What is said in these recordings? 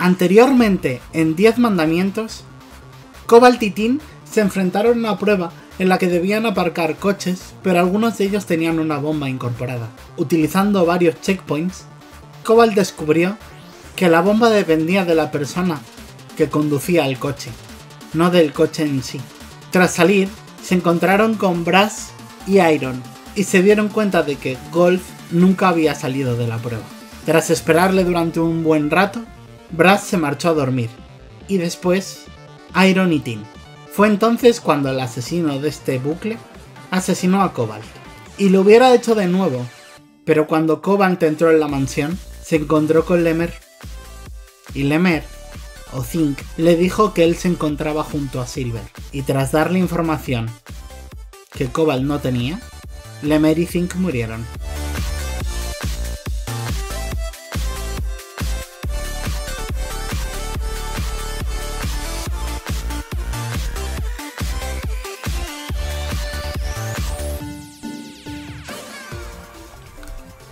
Anteriormente, en Diez Mandamientos, Cobalt y Tin se enfrentaron a una prueba en la que debían aparcar coches, pero algunos de ellos tenían una bomba incorporada. Utilizando varios checkpoints, Cobalt descubrió que la bomba dependía de la persona que conducía el coche, no del coche en sí. Tras salir, se encontraron con Brass y Iron y se dieron cuenta de que Golf nunca había salido de la prueba. Tras esperarle durante un buen rato, Brass se marchó a dormir, y después Iron y Tim. Fue entonces cuando el asesino de este bucle asesinó a Cobalt, y lo hubiera hecho de nuevo, pero cuando Cobalt entró en la mansión, se encontró con Lemer, y Lemer, o Zink, le dijo que él se encontraba junto a Silver, y tras darle información que Cobalt no tenía, Lemer y Zink murieron.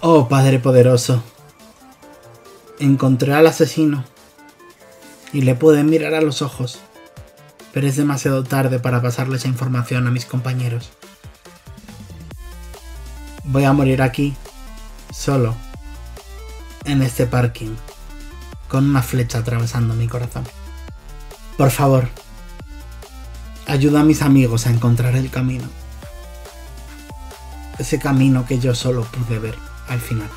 Oh Padre poderoso, encontré al asesino y le pude mirar a los ojos, pero es demasiado tarde para pasarle esa información a mis compañeros. Voy a morir aquí, solo, en este parking, con una flecha atravesando mi corazón. Por favor, ayuda a mis amigos a encontrar el camino. Ese camino que yo solo pude ver al final.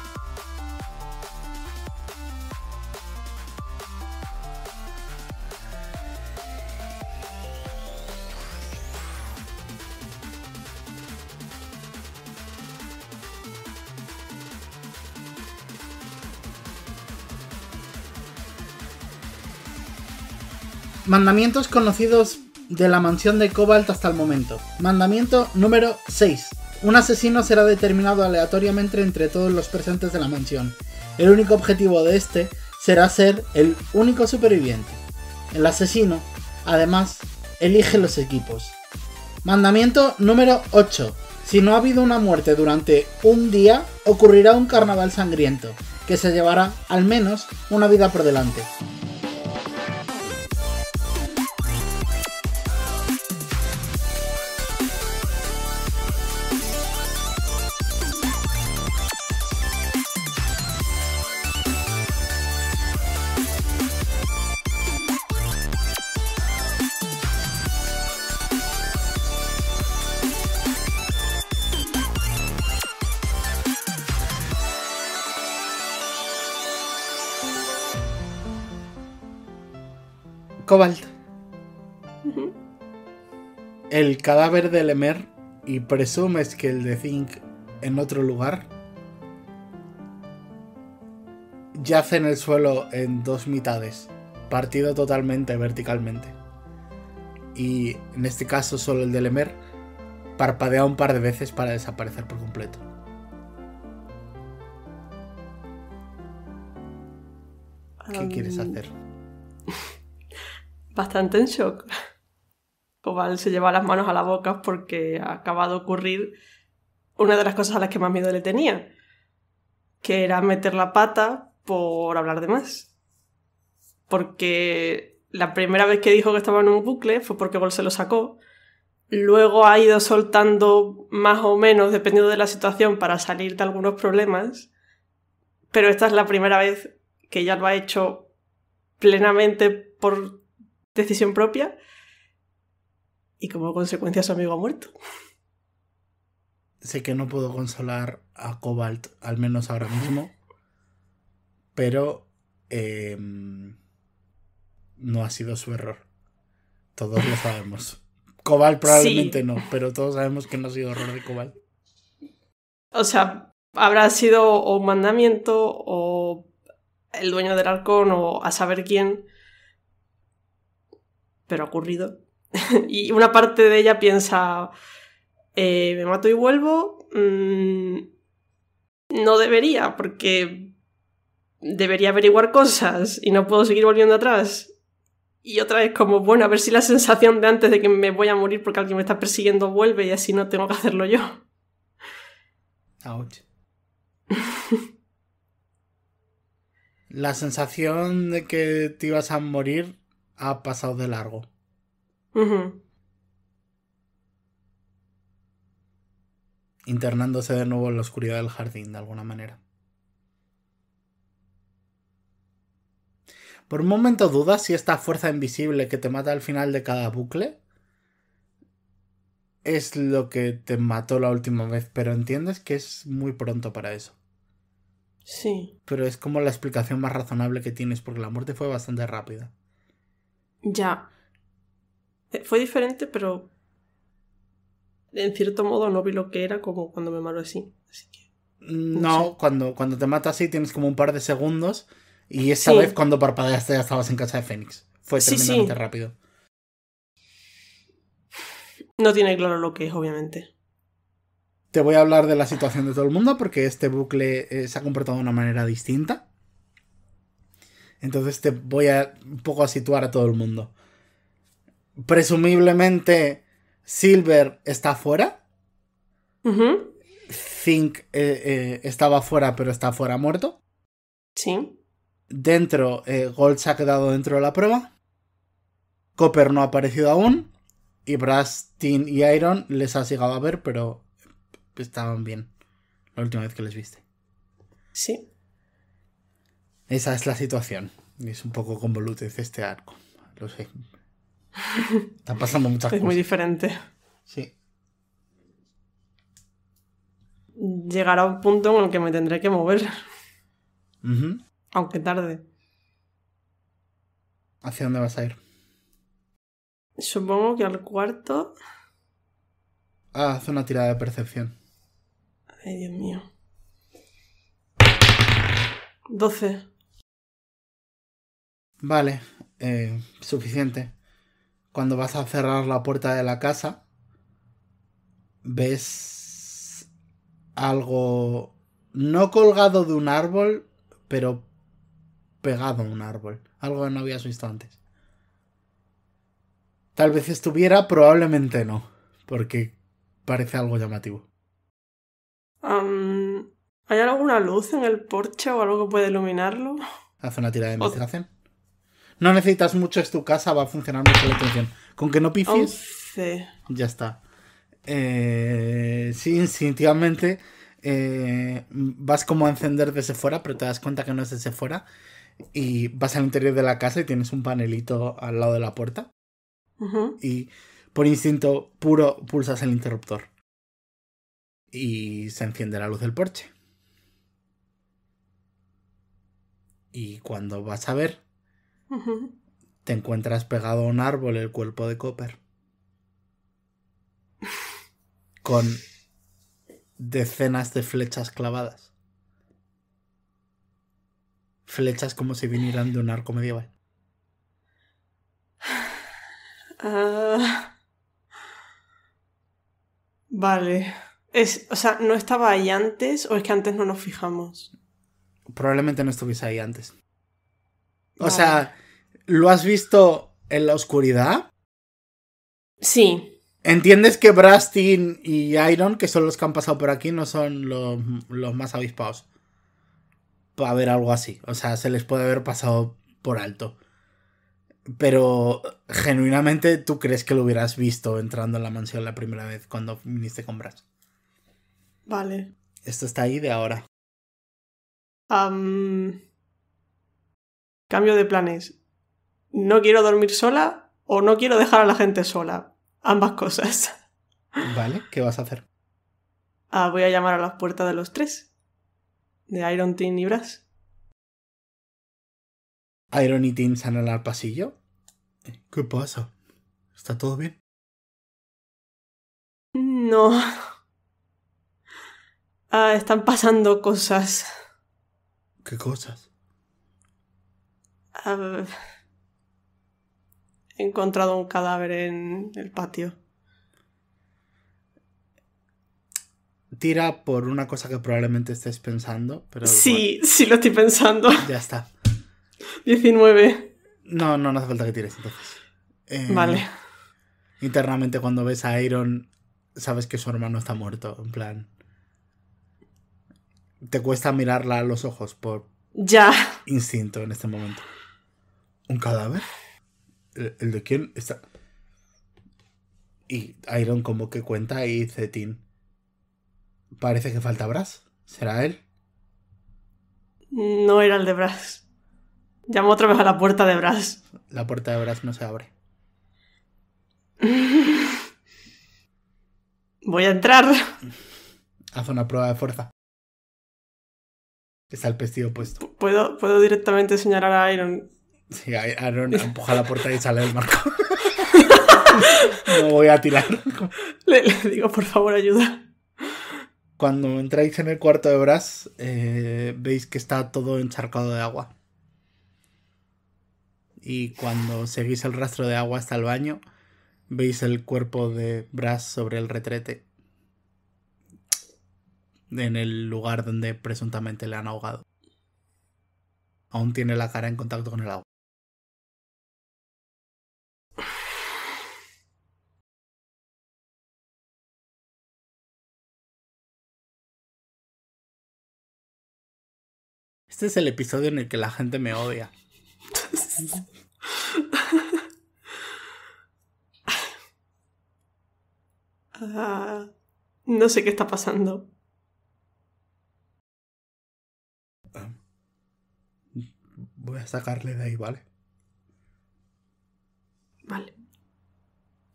Mandamientos conocidos de la mansión de Cobalt hasta el momento. Mandamiento número 6. Un asesino será determinado aleatoriamente entre todos los presentes de la mansión. El único objetivo de este será ser el único superviviente. El asesino, además, elige los equipos. Mandamiento número 8. Si no ha habido una muerte durante un día, ocurrirá un carnaval sangriento, que se llevará al menos una vida por delante. Cobalt. El cadáver de Lemer y presumes que el de Zinc en otro lugar. Yace en el suelo en dos mitades, partido totalmente verticalmente. Y en este caso solo el de Lemer parpadea un par de veces para desaparecer por completo. ¿Qué um, quieres hacer? bastante en shock. Cobal pues se lleva las manos a la boca porque ha acabado de ocurrir una de las cosas a las que más miedo le tenía, que era meter la pata por hablar de más. Porque la primera vez que dijo que estaba en un bucle fue porque Gol se lo sacó. Luego ha ido soltando más o menos, dependiendo de la situación, para salir de algunos problemas. Pero esta es la primera vez que ya lo ha hecho plenamente por decisión propia y como consecuencia su amigo ha muerto. Sé que no puedo consolar a Cobalt, al menos ahora mismo, pero em, no ha sido su error. Todos lo sabemos. Cobalt probablemente no, pero todos sabemos que no ha sido error de Cobalt. O sea, habrá sido o un mandamiento o el dueño del arcón o a saber quién pero ha ocurrido. y una parte de ella piensa, eh, me mato y vuelvo. Mm, no debería, porque debería averiguar cosas y no puedo seguir volviendo atrás. Y otra vez como, bueno, a ver si la sensación de antes de que me voy a morir porque alguien me está persiguiendo vuelve y así no tengo que hacerlo yo. Ouch. la sensación de que te ibas a morir ha pasado de largo. Internándose de nuevo en la oscuridad del jardín, de alguna manera. Por un momento dudas si esta fuerza invisible que te mata al final de cada bucle es lo que te mató la última vez, pero entiendes que es muy pronto para eso. Sí. Pero es como la explicación más razonable que tienes, porque la muerte fue bastante rápida. Ya. Eh, fue diferente, pero en cierto modo no vi lo que era como cuando me mato así. así que, mm, no, cuando, cuando te matas así tienes como un par de segundos y esa vez cuando parpadeaste ya estabas en casa de Fénix. Fue tremendamente rápido. No tiene claro lo que es, obviamente. Te voy a hablar de la situación de todo el mundo porque este bucle eh, se ha comportado de una manera distinta. Entonces te voy a un poco a situar a todo el mundo. Presumiblemente Silver está fuera. Zinc Think eh, eh, estaba fuera, pero está fuera muerto. Sí. Dentro, eh, Gold se ha quedado dentro de la prueba. Copper no ha aparecido aún. Y Brass, y Iron les ha llegado a ver, pero estaban bien. La última vez que les viste. Sí. Esa es la situación. Es un poco convoluto este arco. Lo sé. Están pasando muchas cosas. Es muy diferente. Sí. Llegará un punto en el que me tendré que mover. Aunque tarde. ¿Hacia dónde vas a ir? Supongo que al cuarto. Ah, haz una tirada de percepción. Ay, Dios mío. 12. Vale, eh, suficiente. Cuando vas a cerrar la puerta de la casa, ves algo no colgado de un árbol, pero pegado a un árbol. Algo que no habías visto antes. Tal vez estuviera, probablemente no, porque parece algo llamativo. ¿Hay alguna luz en el porche o algo que pueda iluminarlo? Hace una tira de investigación. No necesitas mucho, es tu casa, va a funcionar mucho la atención. Con que no pifies, ya está. Eh, sí, instintivamente eh, vas como a encender desde fuera, pero te das cuenta que no es desde fuera. Y vas al interior de la casa y tienes un panelito al lado de la puerta. Y por instinto puro pulsas el interruptor. Y se enciende la luz del porche. Y cuando vas a ver, te encuentras pegado a un árbol el cuerpo de Copper. Con decenas de flechas clavadas. Flechas como si vinieran de un arco medieval. Ah. Vale. Es, o sea, ¿no estaba ahí antes o es que antes no nos fijamos? Probablemente no estuviese ahí antes. O sea, ¿Lo has visto en la oscuridad? Sí. ¿Entiendes que Brastin y Iron, que son los que han pasado por aquí, no son los, más avispados? Para ver algo así. O sea, se les puede haber pasado por alto. Pero genuinamente, ¿tú crees que lo hubieras visto entrando en la mansión la primera vez cuando viniste con Brast? Vale. Esto está ahí de ahora. Cambio de planes no quiero dormir sola o no quiero dejar a la gente sola. Ambas cosas. Vale, ¿qué vas a hacer? Ah, voy a llamar a las puertas de los tres. De Iron Tin y Brass. Iron y Tin salen al pasillo. Eh, ¿Qué pasa? ¿Está todo bien? No. Ah, están pasando cosas. ¿Qué cosas? Ah encontrado un cadáver en el patio. Tira por una cosa que probablemente estés pensando, pero... Sí, sí lo estoy pensando. Ya está. 19. No, no, no hace falta que tires entonces. Eh, vale. Internamente cuando ves a Iron, sabes que su hermano está muerto, en plan... Te cuesta mirarla a los ojos por... Ya. Instinto en este momento. ¿Un cadáver? el, de quién está. Y Iron como que cuenta y Zetín Parece que falta Brass. ¿Será él? No era el de Brass. Llamo otra vez a la puerta de Brass. La puerta de Brass no se abre. Voy a entrar. Haz una prueba de fuerza. Está el vestido puesto. puedo, puedo directamente señalar a Iron Sí, Aaron empuja la puerta y sale el marco. no voy a tirar. Le, digo, por favor, ayuda. Cuando entráis en el cuarto de Brass, eh, veis que está todo encharcado de agua. Y cuando seguís el rastro de agua hasta el baño, veis el cuerpo de Brass sobre el retrete. En el lugar donde presuntamente le han ahogado. Aún tiene la cara en contacto con el agua. Este es el episodio en el que la gente me odia. Ah, no sé qué está pasando. Ah, voy a sacarle de ahí, ¿vale? Vale.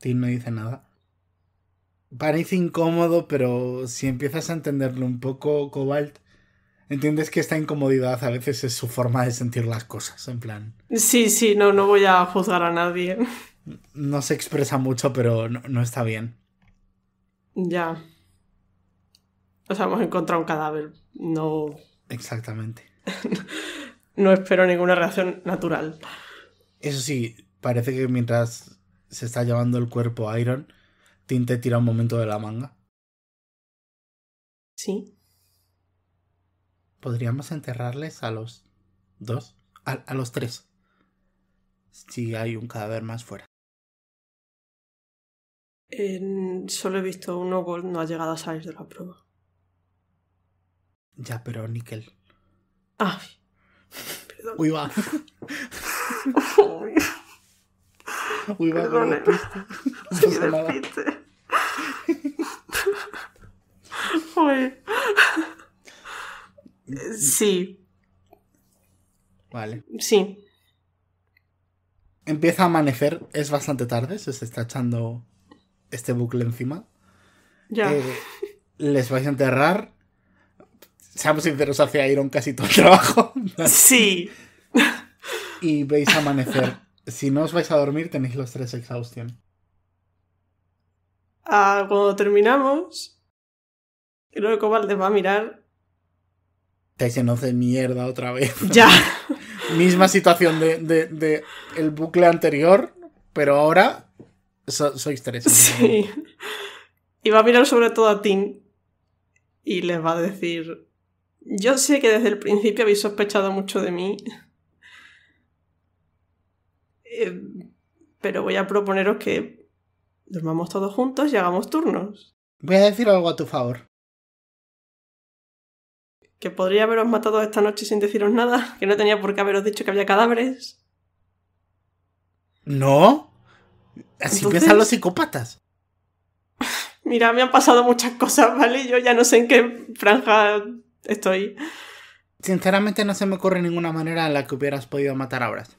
Tim no dice nada. Parece incómodo, pero si empiezas a entenderlo un poco, Cobalt, Entiendes que esta incomodidad a veces es su forma de sentir las cosas, en plan. Sí, sí, no, no voy a juzgar a nadie. No se expresa mucho, pero no, está bien. Ya. O sea, hemos encontrado un cadáver. No. Exactamente. no espero ninguna reacción natural. Eso sí, parece que mientras se está llevando el cuerpo a Iron, Tinte tira un momento de la manga. Sí podríamos enterrarles a los dos, a, los tres, si hay un cadáver más fuera. solo he visto uno, gol. no ha llegado a salir de la prueba. Ya, pero Nickel. ¡Ay! perdón. Uy, va. Uy, va, con el Uy. Sí. Vale. Sí. Empieza a amanecer, es bastante tarde, se está echando este bucle encima. Ya. Eh, les vais a enterrar. Seamos sinceros, hacia Iron casi todo el trabajo. Sí. y veis amanecer. Si no os vais a dormir, tenéis los tres exhaustión Ah, cuando terminamos, creo que Cobalde va a mirar Tyson of de mierda otra vez. Ya. Misma situación de, el bucle anterior, pero ahora sois tres. Sí. Y va a mirar sobre todo a Tim y les va a decir, yo sé que desde el principio habéis sospechado mucho de mí, eh, pero voy a proponeros que dormamos todos juntos y hagamos turnos. Voy a decir algo a tu favor que podría haberos matado esta noche sin deciros nada, que no tenía por qué haberos dicho que había cadáveres. No. Así que piensan los psicópatas. Mira, me han pasado muchas cosas, ¿vale? Yo ya no sé en qué franja estoy. Sinceramente no se me ocurre ninguna manera en la que hubieras podido matar a Bras.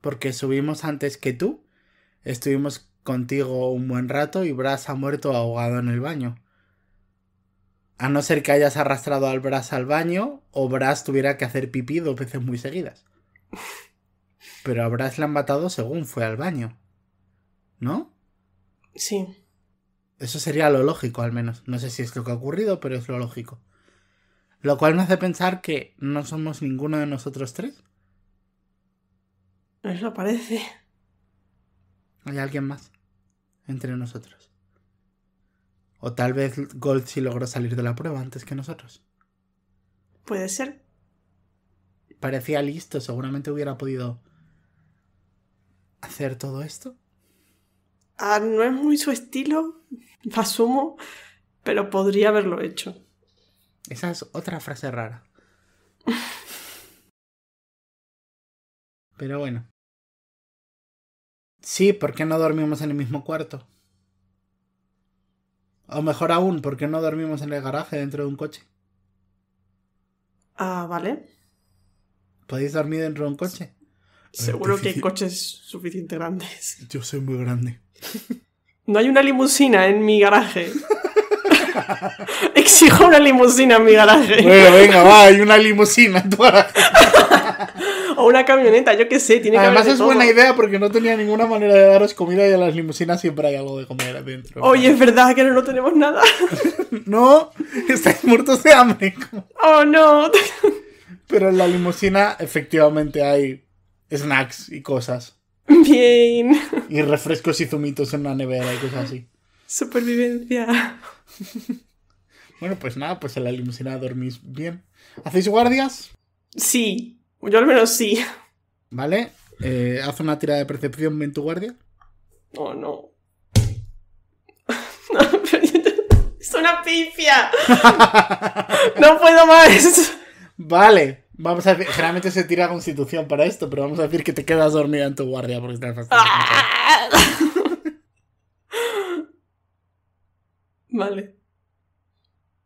Porque subimos antes que tú, estuvimos contigo un buen rato y Bras ha muerto ahogado en el baño. A no ser que hayas arrastrado al Brass al baño o Brass tuviera que hacer pipí dos veces muy seguidas. Pero a Brass le han matado según fue al baño. ¿No? Sí. Eso sería lo lógico, al menos. No sé si es lo que ha ocurrido, pero es lo lógico. Lo cual me hace pensar que no somos ninguno de nosotros tres. Eso parece. Hay alguien más entre nosotros. O tal vez Gold sí logró salir de la prueba antes que nosotros. Puede ser. Parecía listo, seguramente hubiera podido hacer todo esto. Ah, no es muy su estilo, asumo, pero podría haberlo hecho. Esa es otra frase rara. pero bueno. Sí, ¿por qué no dormimos en el mismo cuarto? O mejor aún, porque no dormimos en el garaje dentro de un coche? Ah, vale. ¿Podéis dormir dentro de un coche? Seguro que hay coches suficientemente grandes. Yo soy muy grande. No hay una limusina en mi garaje. Exijo una limusina en mi garaje. Bueno, venga, va, hay una limusina o una camioneta, yo qué sé, tiene Además que haber es buena idea porque no tenía ninguna manera de daros comida y en las limusinas siempre hay algo de comer adentro. Oye, es verdad que no, no tenemos nada. no, estáis muertos de hambre. oh, no. Pero en la limusina efectivamente hay snacks y cosas. Bien. Y refrescos y zumitos en una nevera y cosas así. Supervivencia. Bueno, pues nada, pues en la limusina dormís bien. ¿Hacéis guardias? Sí. Pues yo al menos sí. Vale. Eh, haz una tira de percepción en tu guardia. Oh, no. no es una pifia. no puedo más. Vale. Vamos a decir, generalmente se tira constitución para esto, pero vamos a decir que te quedas dormida en tu guardia porque estás Vale.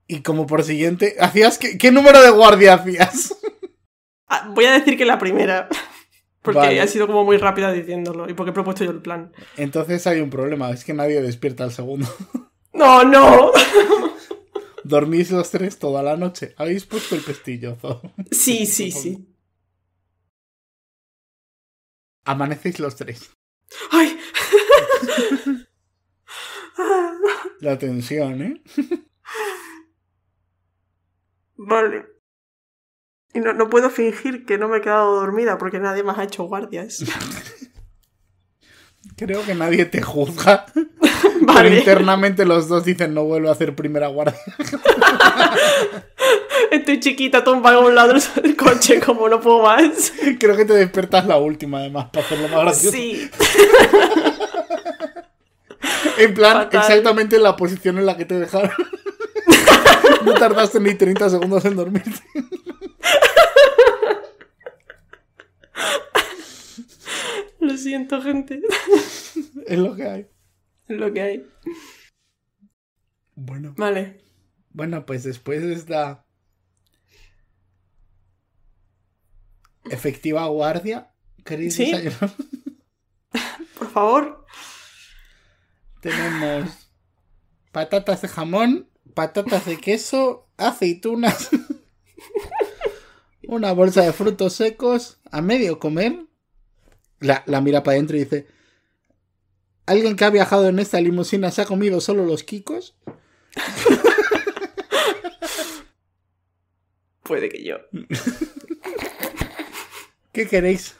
Y como por siguiente, qué, qué número de guardia hacías? Ah, voy a decir que la primera. Porque ha sido como muy rápida diciéndolo y porque he propuesto yo el plan. Entonces hay un problema, es que nadie despierta al segundo. No, no. Dormís los tres toda la noche. Habéis puesto el pestillozo. Sí, sí, sí. Amanecéis los tres. ¡Ay! La tensión, ¿eh? Vale. Y no, puedo fingir que no me he quedado dormida porque nadie más ha hecho guardias. Creo que nadie te juzga. Pero internamente los dos dicen no vuelvo a hacer primera guardia. Estoy chiquita, tomba a un lado del coche, como no puedo más. Creo que te despertas la última, además, para hacerlo más gracioso. Sí. en plan, exactamente en la posición en la que te dejaron. no tardaste ni 30 segundos en dormirte. gente. es lo que hay. Es lo que hay. Bueno. Vale. Bueno, pues después de esta efectiva guardia, ¿queréis Por favor. Tenemos patatas de jamón, patatas de queso, aceitunas, una bolsa de frutos secos a medio comer la, la mira para adentro y dice, ¿alguien que ha viajado en esta limusina se ha comido solo los kikos? Puede que yo. ¿Qué queréis?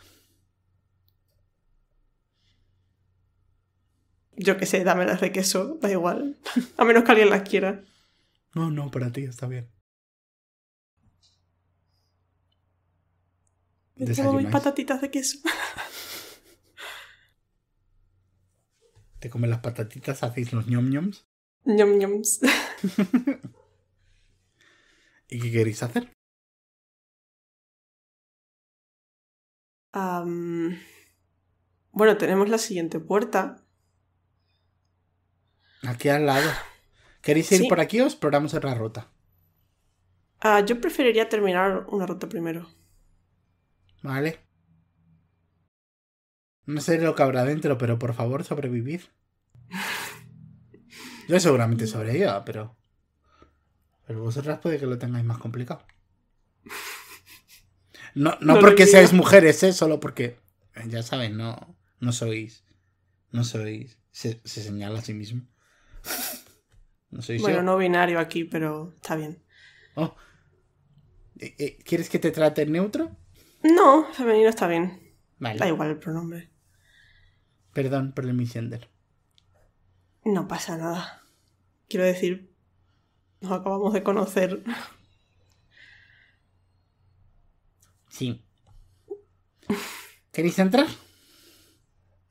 Yo qué sé, dame las de queso, da igual. A menos que alguien las quiera. No, no, para ti está bien. Tengo mis patatitas de queso. te comes las patatitas, hacéis los ñom ñoms. ñom ñoms. ¿Y qué queréis hacer? bueno, tenemos la siguiente puerta. Aquí al lado. ¿Queréis ir por aquí o exploramos otra ruta? Ah, yo preferiría terminar una ruta primero. Vale. No sé lo que habrá dentro, pero por favor, sobrevivid. Yo seguramente sobreviva, pero. Pero vosotras puede que lo tengáis más complicado. No, porque seáis mujeres, ¿eh? solo porque. Eh, ya saben, no, no sois. No sois. Se, señala a sí mismo. No sois bueno, no binario aquí, pero está bien. Oh. Eh, eh, quieres que te trate neutro? No, femenino está bien. Da igual el pronombre. Perdón por el él. No pasa nada. Quiero decir, nos acabamos de conocer. Sí. ¿Queréis entrar?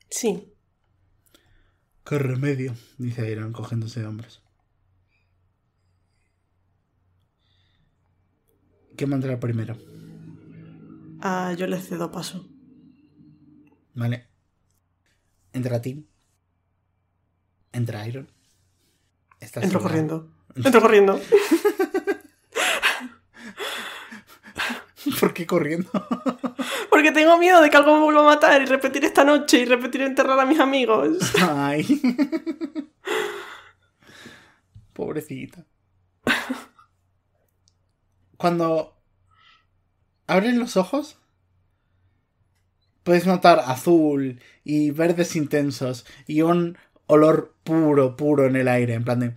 Sí. ¡Qué remedio! dice Iron cogiéndose de hombros. ¿Quién mandará primero? Ah, yo le cedo paso. Vale. Entra a ti. Entra Iron. Estás Entro corriendo. Entro corriendo. ¿Por qué corriendo? Porque tengo miedo de que algo me vuelva a matar y repetir esta noche y repetir enterrar a mis amigos. Ay. Pobrecita. Cuando Abren los ojos, puedes notar azul y verdes intensos y un olor puro, puro en el aire, en plan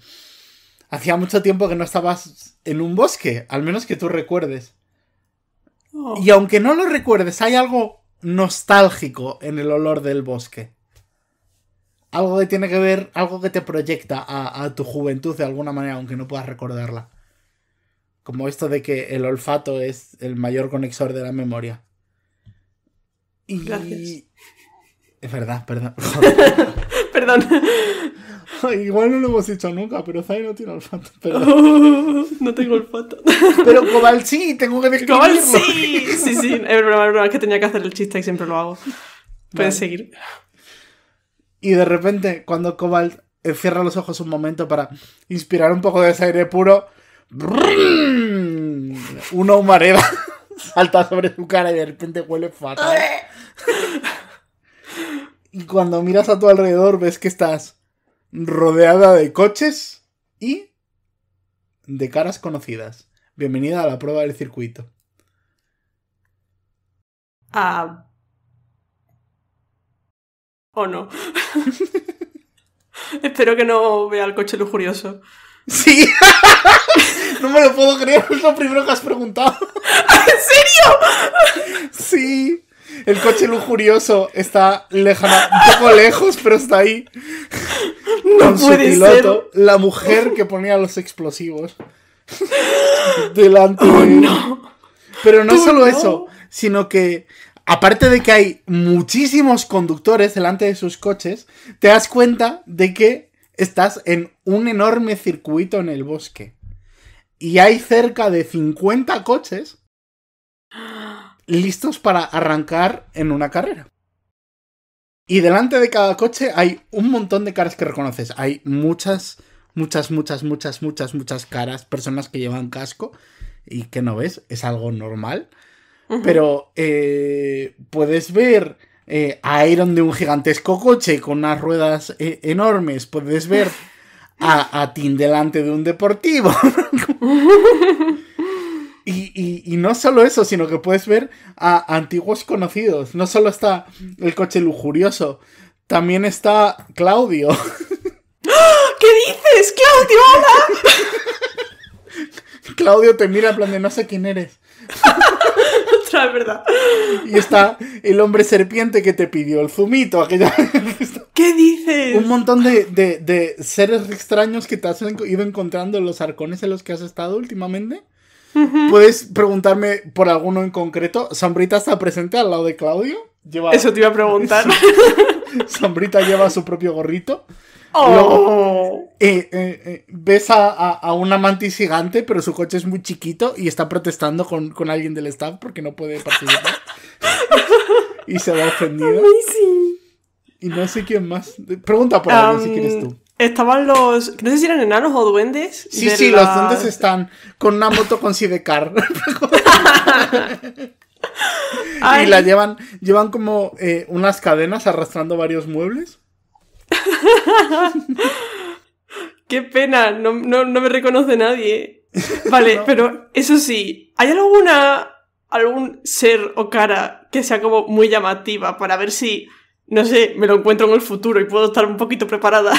Hacía mucho tiempo que no estabas en un bosque, al menos que tú recuerdes. Oh. Y aunque no lo recuerdes, hay algo nostálgico en el olor del bosque. Algo que tiene que ver, algo que te proyecta a, a tu juventud de alguna manera, aunque no puedas recordarla. Como esto de que el olfato es el mayor conexor de la memoria. Es verdad, perdón. perdón. igual no lo hemos hecho nunca, pero Zai no tiene olfato. no tengo olfato. pero Cobalt sí, tengo que decir Cobalt sí. Sí, sí, es verdad es que tenía que hacer el chiste y siempre lo hago. Puedes seguir. Y de repente, cuando Cobalt eh, cierra los ojos un momento para inspirar un poco de ese aire puro, una humareda salta sobre su cara y de repente huele fatal. y cuando miras a tu alrededor ves que estás rodeada de coches y de caras conocidas. Bienvenida a la prueba del circuito. Ah. ¿O no? Espero que no vea el coche lujurioso. Sí. no me lo puedo creer, es lo primero que has preguntado. ¿En serio? sí. El coche lujurioso está lejano, un poco lejos, pero está ahí. con su piloto, la mujer que ponía los explosivos. delante oh, de él. Pero no solo eso, sino que aparte de que hay muchísimos conductores delante de sus coches, te das cuenta de que estás en un enorme circuito en el bosque. Y hay cerca de 50 coches listos para arrancar en una carrera. Y delante de cada coche hay un montón de caras que reconoces. Hay muchas, muchas, muchas, muchas, muchas, muchas caras, personas que llevan casco y que no ves, es algo normal. Pero eh, puedes ver eh, a Iron de un gigantesco coche con unas ruedas eh, enormes, puedes ver a, a Tim delante de un deportivo. Y, no solo eso, sino que puedes ver a antiguos conocidos. No solo está el coche lujurioso, también está Claudio. ¡Ah! ¿Qué dices, Claudio? Hola. Claudio te mira en plan de no sé quién eres. Otra, verdad. Y está el hombre serpiente que te pidió el zumito. Aquella... ¿Qué dices? Un montón de, de seres extraños que te has ido encontrando en los arcones en los que has estado últimamente. ¿Puedes preguntarme por alguno en concreto? ¿Sambrita está presente al lado de Claudio? Eso te iba a preguntar. Sombrita lleva su propio gorrito. Oh. Eh, eh, eh, ves a, a, amante gigante, pero su coche es muy chiquito y está protestando con, alguien del staff porque no puede participar. y se va ofendido. Y no sé quién más. Pregunta por alguien si quieres tú. Estaban los. No sé si eran enanos o duendes. Sí, sí, los duendes están con una moto con sidecar. y la llevan. Llevan como eh, unas cadenas arrastrando varios muebles. Qué pena, no, me reconoce nadie. Vale, pero eso sí, ¿hay alguna. algún ser o cara que sea como muy llamativa para ver si. No sé, me lo encuentro en el futuro y puedo estar un poquito preparada.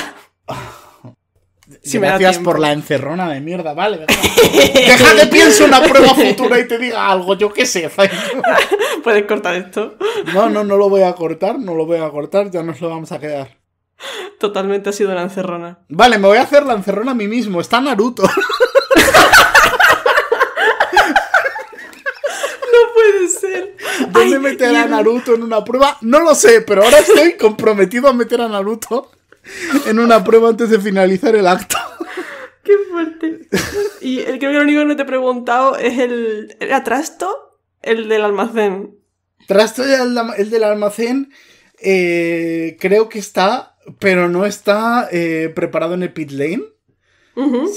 Si gracias por la encerrona de mierda, vale. Deja que piense una prueba futura y te diga algo, yo qué sé. Puedes cortar esto. No, no, no lo voy a cortar, no lo voy a cortar, ya nos lo vamos a quedar. Totalmente ha sido la encerrona. Vale, me voy a hacer la encerrona a mí mismo, está Naruto. no puede ser. ¿Dónde meter a Naruto en una prueba? No lo sé, pero ahora estoy comprometido a meter a Naruto en una prueba antes de finalizar el acto. Qué fuerte. Y creo que lo único que no te he preguntado es el. ¿Era trasto? El del almacén. Trasto el, del almacén. Eh, creo que está, pero no está eh, preparado en el pit lane,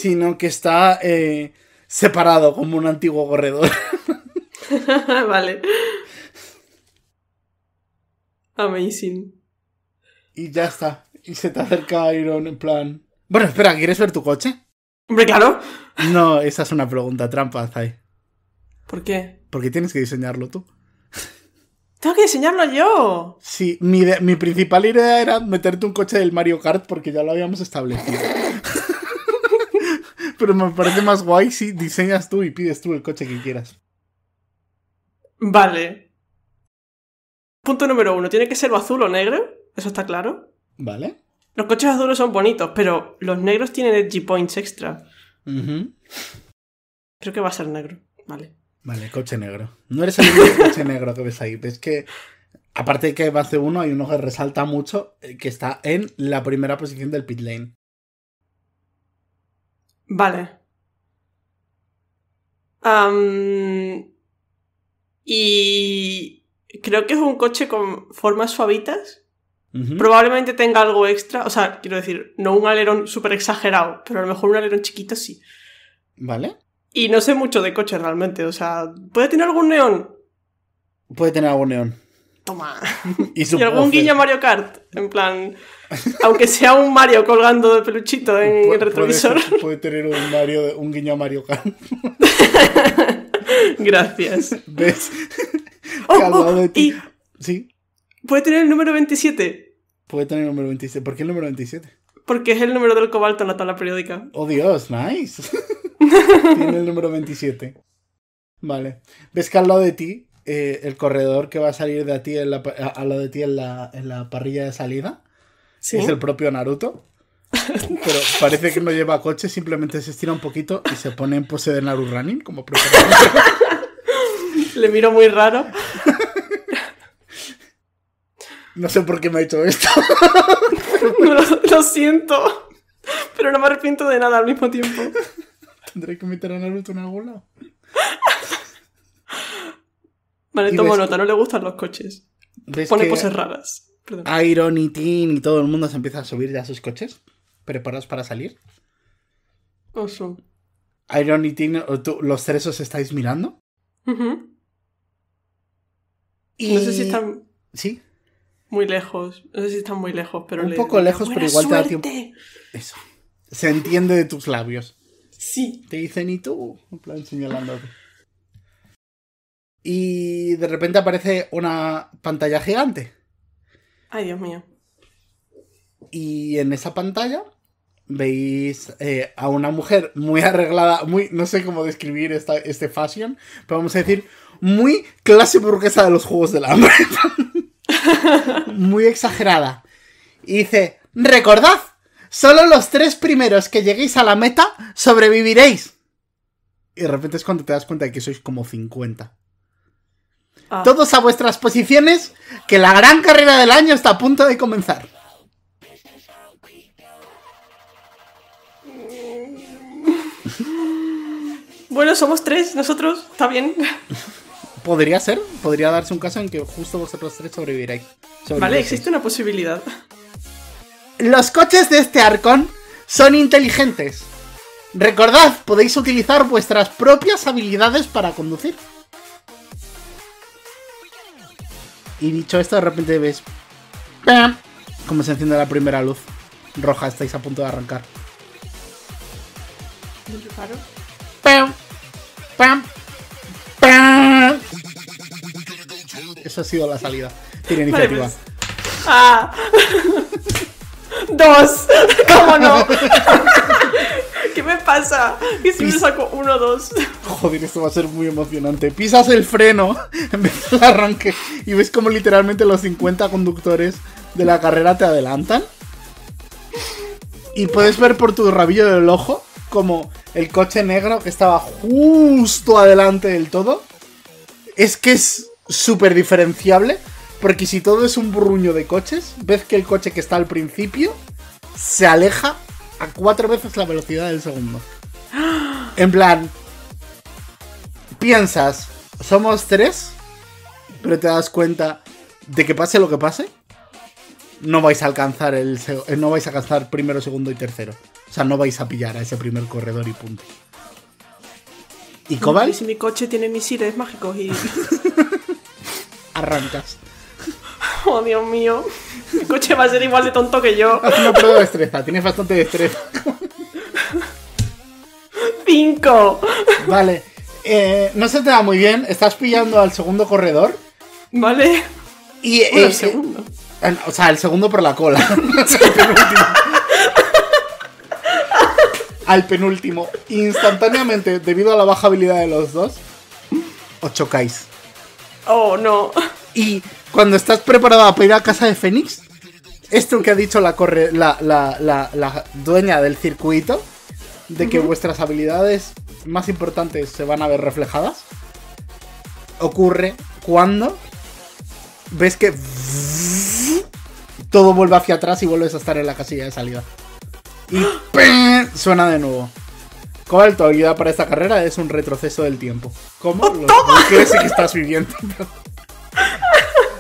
sino que está eh, separado como un antiguo corredor. vale. Amazing. Y ya está. Y se te acerca Iron en plan. Bueno, espera, ¿quieres ver tu coche? Hombre, claro. No, esa es una pregunta trampa, Zai. ¿Por qué? Porque tienes que diseñarlo tú. Tengo que diseñarlo yo. Sí, mi, mi principal idea era meterte un coche del Mario Kart porque ya lo habíamos establecido. Pero me parece más guay si diseñas tú y pides tú el coche que quieras. Vale. Punto número uno, ¿tiene que ser azul o negro? ¿Eso está claro? Vale. Los coches azules son bonitos, pero los negros tienen edge points extra. Creo que va a ser negro. Vale. Vale, coche negro. No eres el único coche negro que ves ahí. Es que, aparte de que va hace uno, hay uno que resalta mucho eh, que está en la primera posición del pit lane. Vale. y creo que es un coche con formas suavitas. Probablemente tenga algo extra, o sea, quiero decir, no un alerón súper exagerado, pero a lo mejor un alerón chiquito sí. ¿Vale? Y no sé mucho de coche realmente, o sea, ¿puede tener algún neón? Puede tener algún neón. Toma. y, algún guiño Mario Kart, en plan, aunque sea un Mario colgando de peluchito en el retrovisor. Puede, tener un, Mario, un guiño a Mario Kart. Gracias. ¿Ves? de ti. Sí. Puede tener el número 27. Puede tener el número 27. ¿Por qué el número 27? Porque es el número del cobalto en la tabla periódica. Oh Dios, nice. Tiene el número 27. Vale. Ves que al lado de ti, eh, el corredor que va a salir de a ti en la, al lado de ti en la, en la parrilla de salida, es el propio Naruto. Pero parece que no lleva coche, simplemente se estira un poquito y se pone en pose de Naruto Running, como Naruto. Le miro muy raro. No sé por qué me ha hecho esto. lo, siento. Pero no me arrepiento de nada al mismo tiempo. Tendré que meter a Naruto en la Vale, tomo nota, no le gustan los coches. Pone cosas raras. Ah, Iron y Teen y todo el mundo se empieza a subir ya a sus coches. ¿Preparados para salir? Oso. Iron y Teen, tú, los tres os estáis mirando. No sé si están. Sí. Muy lejos. No sé si están muy lejos, pero. Un poco lejos, pero igual te da tiempo. Eso. Se entiende de tus labios. Sí. Te dicen, ¿y tú? En plan, señalando. Y de repente aparece una pantalla gigante. Ay, Dios mío. Y en esa pantalla veis eh, a una mujer muy arreglada, muy, no sé cómo describir esta, este fashion, pero vamos a decir, muy clase burguesa de los Juegos del Hambre. muy exagerada. Y dice, recordad, solo los tres primeros que lleguéis a la meta sobreviviréis. Y de repente es cuando te das cuenta de que sois como 50. Ah. Todos a vuestras posiciones, que la gran carrera del año está a punto de comenzar. Bueno, somos tres, nosotros, está bien. podría ser, podría darse un caso en que justo vosotros tres sobreviviréis. Vale, existe una posibilidad. Los coches de este arcón son inteligentes. Recordad, podéis utilizar vuestras propias habilidades para conducir. Y dicho esto, de repente ves ¡Pam! cómo se enciende la primera luz roja. Estáis a punto de arrancar. ¿Me ¡Pam! ¡Pam! ha sido la salida. Tiene iniciativa. Pues. ah. Dos. ¿Cómo no? ¿Qué me pasa? ¿Y si me saco uno o dos? Joder, esto va a ser muy emocionante. Pisas el freno en vez del arranque y ves como literalmente los 50 conductores de la carrera te adelantan. Y puedes ver por tu rabillo del ojo como el coche negro que estaba justo adelante del todo. Es que es súper diferenciable. Porque si todo es un burruño de coches, ves que el coche que está al principio se aleja a cuatro veces la velocidad del segundo. En plan, piensas, somos tres, pero te das cuenta de que pase lo que pase, no vais a alcanzar el eh, no vais a alcanzar primero, segundo y tercero. O sea, no vais a pillar a ese primer corredor y punto. ¿Y Cobalt? Si mi coche tiene misiles mágicos y. Arrancas. Oh, Dios mío. Mi coche va a ser igual de tonto que yo. No una de destreza, tienes bastante destreza. ¡Cinco! Vale. Eh, no se te da muy bien, estás pillando al segundo corredor. Vale. Y. el segundo. Ah, o sea, el segundo por la cola. al penúltimo instantáneamente debido a la baja habilidad de los dos Os chocáis. Oh, no. Y cuando estás preparada para ir a casa de Fénix, esto que ha dicho la, la, dueña del circuito, de que vuestras habilidades más importantes se van a ver reflejadas, ocurre cuando ves que todo vuelve hacia atrás y vuelves a estar en la casilla de salida. Y suena de nuevo. ¿Cuál tu habilidad para esta carrera? Es un retroceso del tiempo. ¿Cómo? ¡Oh, que estás viviendo.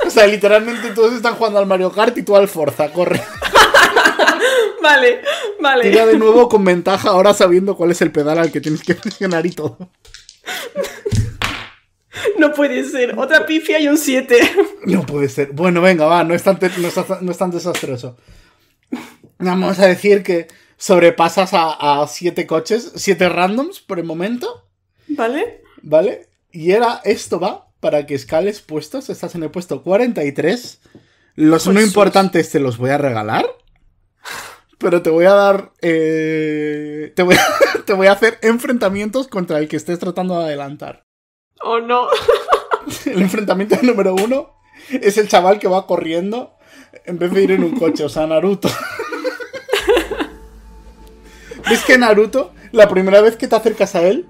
o sea, literalmente todos están jugando al Mario Kart y tú al Forza, corre. vale, vale. Tira de nuevo con ventaja, ahora sabiendo cuál es el pedal al que tienes que presionar y todo. No puede ser. Otra pifia y un 7. No puede ser. Bueno, venga, va, no no no es tan desastroso. Vamos a decir que sobrepasas a, siete coches, siete randoms por el momento. ¿Vale? ¿Vale? Y era, esto va para que escales puestos. Estás en el puesto 43. Los uno no pues, importantes pues. te los voy a regalar. Pero te voy a dar. Eh, te, voy a, te voy a hacer enfrentamientos contra el que estés tratando de adelantar. Oh no. El enfrentamiento número uno es el chaval que va corriendo en vez de ir en un coche, o sea, Naruto. ¿Ves que Naruto, la primera vez que te acercas a él,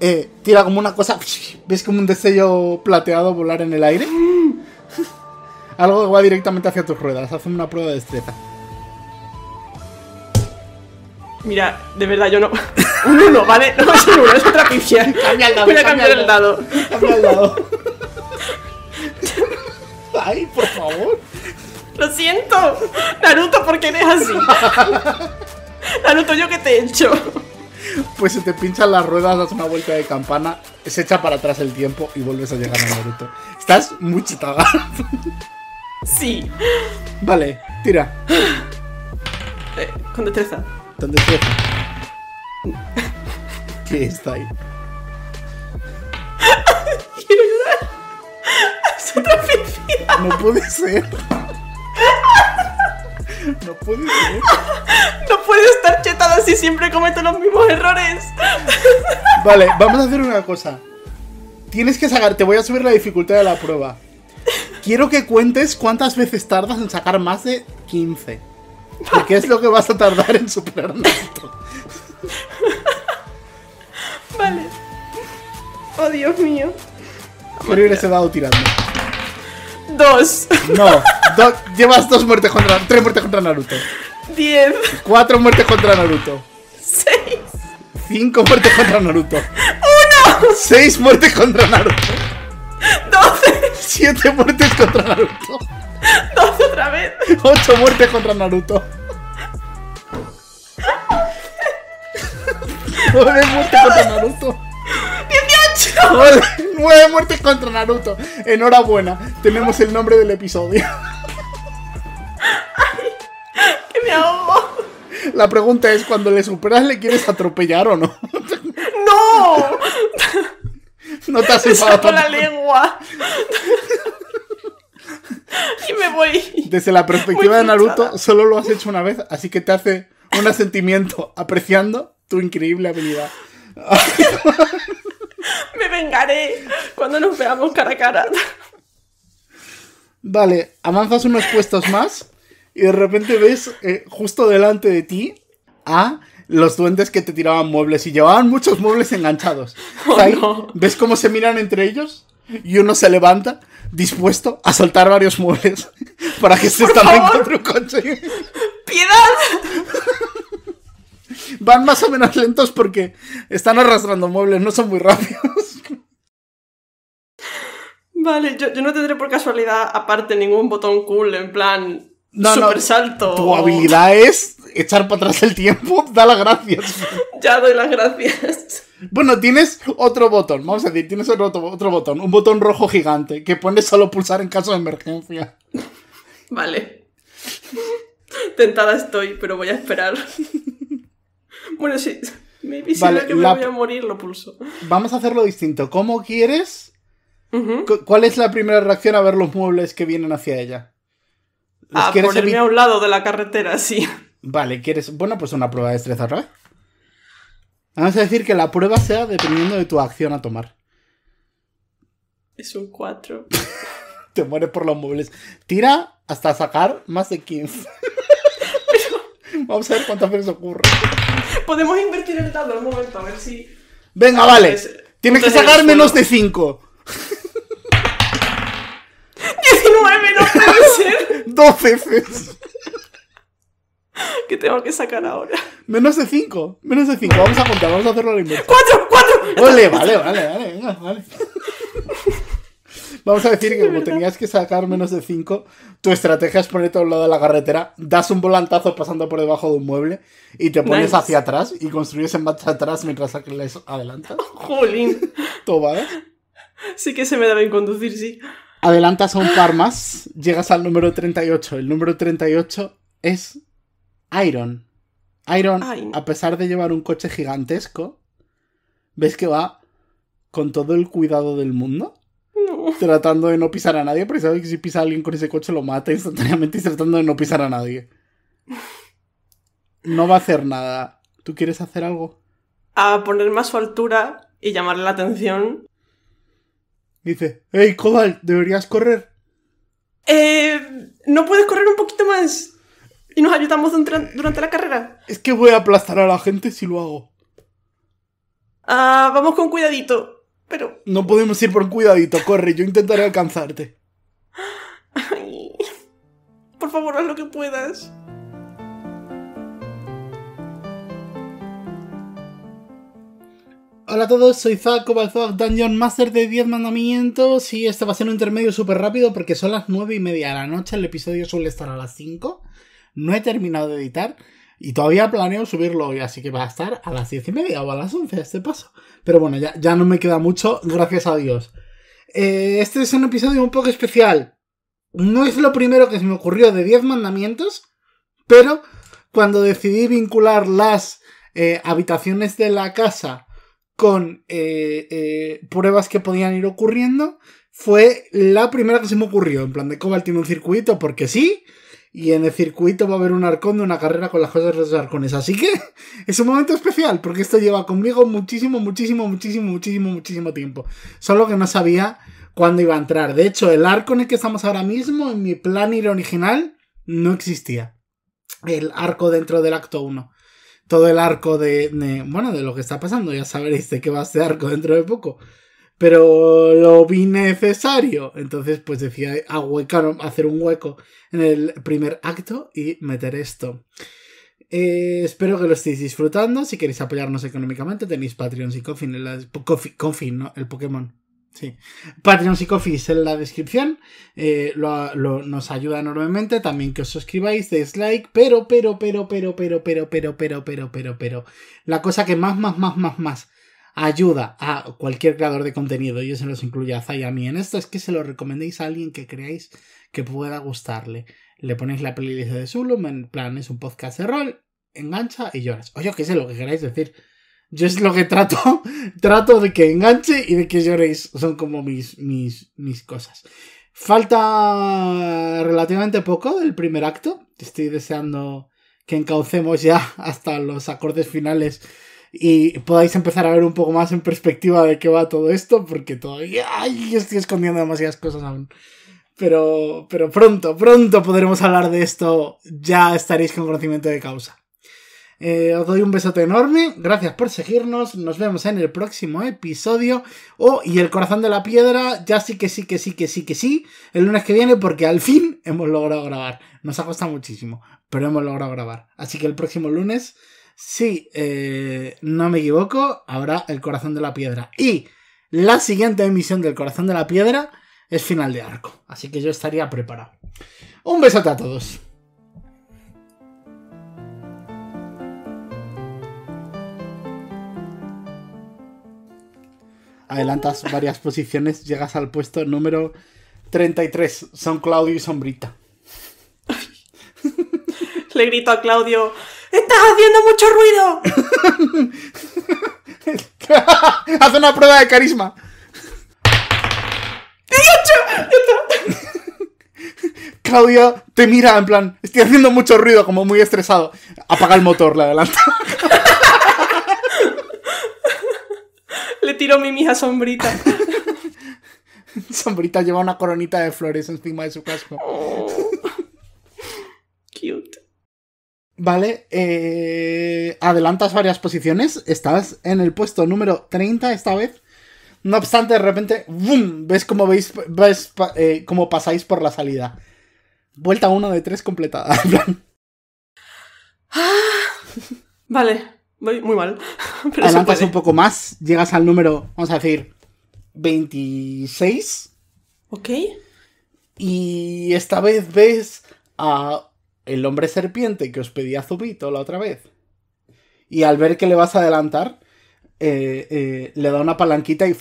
eh, tira como una cosa. ¿Ves como un destello plateado volar en el aire? Algo que va directamente hacia tus ruedas. hace una prueba de destreza. Mira, de verdad, yo no. Un uno, ¿vale? No es un uno, es otra pifia. Cambia el dado. Voy a cambiar el dado. Cambia el dado. Ay, por favor. Lo siento. Naruto, ¿por qué eres así? Naruto, ¿yo que te he hecho? Pues se te pinchan las ruedas, das una vuelta de campana, se echa para atrás el tiempo y vuelves a llegar a Naruto. Estás muy chitagada. Sí. Vale, tira. Eh, con destreza. Con destreza. ¿Qué está ahí? Quiero ayudar. No puede ser. No puedo No estar chetada si siempre cometo los mismos errores. Vale, vamos a hacer una cosa. Tienes que sacar, te voy a subir la dificultad de la prueba. Quiero que cuentes cuántas veces tardas en sacar más de 15. Porque es lo que vas a tardar en superar esto. Vale. Oh, Dios mío. por dado tirando. No, llevas dos muertes contra. Tres muertes contra Naruto. Diez. Cuatro muertes contra Naruto. Seis. Cinco muertes contra Naruto. Uno. Seis muertes contra Naruto. Doce. Siete muertes contra Naruto. Dos otra vez. Ocho muertes contra Naruto. Nueve muertes contra Naruto nueve muertes contra Naruto. Enhorabuena, tenemos el nombre del episodio. Ay, me ahogo. La pregunta es, cuando le superas, ¿le quieres atropellar o no? ¡No! No te has me la lengua. y me voy. Desde la perspectiva de Naruto, solo lo has hecho una vez, así que te hace un asentimiento apreciando tu increíble habilidad. Me vengaré cuando nos veamos cara a cara. Vale, avanzas unos puestos más y de repente ves eh, justo delante de ti a los duendes que te tiraban muebles y llevaban muchos muebles enganchados. Oh, ¿Ves cómo se miran entre ellos? Y uno se levanta dispuesto a soltar varios muebles para que se estampen contra un coche. ¡Piedad! Van más o menos lentos porque están arrastrando muebles, no son muy rápidos. Vale, yo, no tendré por casualidad aparte ningún botón cool en plan no, no. Tu habilidad es echar para atrás el tiempo, da las gracias. ya doy las gracias. Bueno, tienes otro botón, vamos a decir, tienes otro, otro botón, un botón rojo gigante que pones solo pulsar en caso de emergencia. vale. Tentada estoy, pero voy a esperar. Bueno, sí. Maybe vale, que me voy a morir, lo pulso. Vamos a hacerlo distinto. ¿Cómo quieres? ¿Cuál es la primera reacción a ver los muebles que vienen hacia ella? ¿Los a ah, ponerme a un lado de la carretera, sí. Vale, ¿quieres...? Bueno, pues una prueba de destreza ¿verdad? Vamos a decir que la prueba sea dependiendo de tu acción a tomar. Es un 4. Te mueres por los muebles. Tira hasta sacar más de 15. Vamos a ver cuántas veces ocurre podemos invertir el dado un momento, a ver si. Venga, ah, vale. Pues, Tienes que sacar menos de 5. 19 no puede ser. 12 Fs. ¿Qué tengo que sacar ahora? Menos de 5. Menos de 5. Vamos a contar, vamos a hacerlo la inverso. ¡Cuatro! ¡Cuatro! Ole, vale, vale, vale, venga, vale. Vamos a decir que como tenías que sacar menos de 5, tu estrategia es ponerte a un lado de la carretera, das un volantazo pasando por debajo de un mueble y te pones hacia atrás y construyes en marcha atrás mientras les adelantas. ¡Jolín! vas? Sí que se me da bien conducir, sí. Adelantas a un par más, llegas al número 38. El número 38 es Iron. Iron, a pesar de llevar un coche gigantesco, ves que va con todo el cuidado del mundo tratando de no pisar a nadie, pero sabe que si pisa a alguien con ese coche lo mata instantáneamente y tratando de no pisar a nadie. No va a hacer nada. ¿Tú quieres hacer algo? A poner más su altura y llamarle la atención. Dice, hey, Cobalt, deberías correr. Eh, ¿No puedes correr un poquito más? ¿Y nos ayudamos durante la carrera? Es que voy a aplastar a la gente si lo hago. Ah, vamos con cuidadito. Pero. No podemos ir por cuidadito, corre, yo intentaré alcanzarte. por favor, haz lo que puedas. Hola a todos, soy Zaco Balzac Dungeon Master de 10 Mandamientos y este va a ser un intermedio súper rápido porque son las 9 y media de la noche, el episodio suele estar a las 5. No he terminado de editar, y todavía planeo subirlo hoy, así que va a estar a las 10 y media o a las 11 este paso. Pero bueno, ya, ya no me queda mucho, gracias a Dios. Eh, este es un episodio un poco especial. No es lo primero que se me ocurrió de 10 mandamientos, pero cuando decidí vincular las eh, habitaciones de la casa con eh, pruebas que podían ir ocurriendo, fue la primera que se me ocurrió. En plan de Cobalt tiene un circuito porque sí, y en el circuito va a haber un arcón de una carrera con las cosas de los arcones. Así que es un momento especial, porque esto lleva conmigo muchísimo, muchísimo, muchísimo, muchísimo, muchísimo tiempo. Solo que no sabía cuándo iba a entrar. De hecho, el arco en el que estamos ahora mismo, en mi plan ir original, no existía. El arco dentro del acto 1. Todo el arco de, de, Bueno, de lo que está pasando, ya sabréis de qué va ser este arco dentro de poco pero lo vi necesario. Entonces, pues decía hacer un hueco en el primer acto y meter esto. espero que lo estéis disfrutando. Si queréis apoyarnos económicamente, tenéis Patreons y Coffin en ¿no? El Pokémon. Sí. Patreons y en la descripción. nos ayuda enormemente. También que os suscribáis, deis like. Pero, pero, pero, pero, pero, pero, pero, pero, pero, pero, pero. La cosa que más, más, más, más, más ayuda a cualquier creador de contenido, yo se los incluye a Zay a mí en esto, es que se lo recomendéis a alguien que creáis que pueda gustarle. Le ponéis la playlist de Zulum, en plan, es un podcast de rol, engancha y lloras. Oye, qué sé lo que queráis decir. Yo es lo que trato, trato de que enganche y de que lloréis. Son como mis, mis, mis cosas. Falta relativamente poco del primer acto. Estoy deseando que encaucemos ya hasta los acordes finales y podáis empezar a ver un poco más en perspectiva de qué va todo esto, porque todavía ay, estoy escondiendo demasiadas cosas aún. Pero, pero pronto, pronto podremos hablar de esto, ya estaréis con conocimiento de causa. Eh, os doy un besote enorme, gracias por seguirnos, nos vemos en el próximo episodio. Oh, y el corazón de la piedra, ya sí que sí, que sí, que sí, que sí, el lunes que viene, porque al fin hemos logrado grabar. Nos ha costado muchísimo, pero hemos logrado grabar. Así que el próximo lunes si eh, no me equivoco, habrá el corazón de la piedra. Y la siguiente emisión del corazón de la piedra es final de arco. Así que yo estaría preparado. Un besote a todos. Adelantas varias posiciones, llegas al puesto número 33. Son Claudio y Sombrita. Le grito a Claudio, ¡Estás haciendo mucho ruido! Haz una prueba de carisma. Claudia te mira en plan, estoy haciendo mucho ruido, como muy estresado. Apaga el motor, le adelanta. Le tiro mi mija sombrita. Sombrita lleva una coronita de flores encima de su casco. Oh. cute. Vale, eh, adelantas varias posiciones, estás en el puesto número 30 esta vez. No obstante, de repente, ¡bum! Ves cómo veis, eh, cómo pasáis por la salida. Vuelta 1 de 3 completada. Ah, vale, voy muy mal. adelantas un poco más, llegas al número, vamos a decir, 26. Ok. Y esta vez ves a el hombre serpiente que os pedía Zubito la otra vez. Y al ver que le vas a adelantar, eh, eh, le da una palanquita y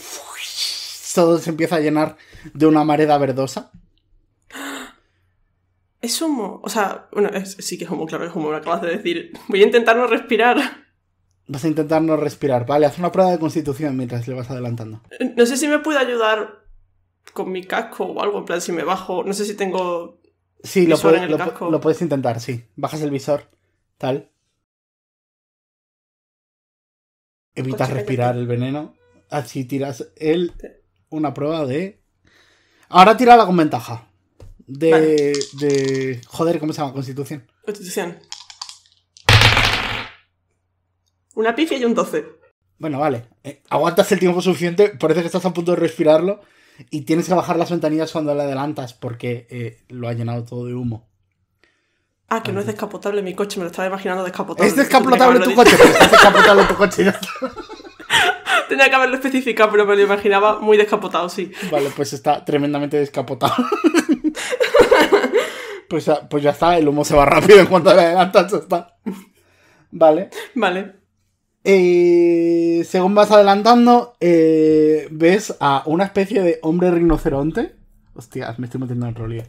todo se empieza a llenar de una mareda verdosa. Es humo. O sea, bueno, sí que es humo, claro que es humo, me acabas de decir. Voy a intentar no respirar. Vas a intentar no respirar, vale. Haz una prueba de constitución mientras le vas adelantando. No sé si me puede ayudar con mi casco o algo, en plan, si me bajo. No sé si tengo Sí, lo, puedes intentar, sí. Bajas el visor, tal. Evitas respirar el veneno. Así tiras el, una prueba de... Ahora tírala con ventaja. De, de... Joder, ¿cómo se llama? Constitución. Constitución. Una pifia y un 12. Bueno, vale. Eh, aguantas el tiempo suficiente, parece que estás a punto de respirarlo y tienes que bajar las ventanillas cuando le adelantas porque eh, lo ha llenado todo de humo. Ah, que no es descapotable mi coche, me lo estaba imaginando descapotable. Es descapotable tu coche, descapotable tu coche. Tenía que haberlo especificado, pero me lo imaginaba muy descapotado, sí. Vale, pues está tremendamente descapotado. pues, pues ya está, el humo se va rápido en cuanto le adelantas, está. Vale. Vale. Eh, según vas adelantando, eh, ves a una especie de hombre rinoceronte. Hostia, me estoy metiendo en rolía.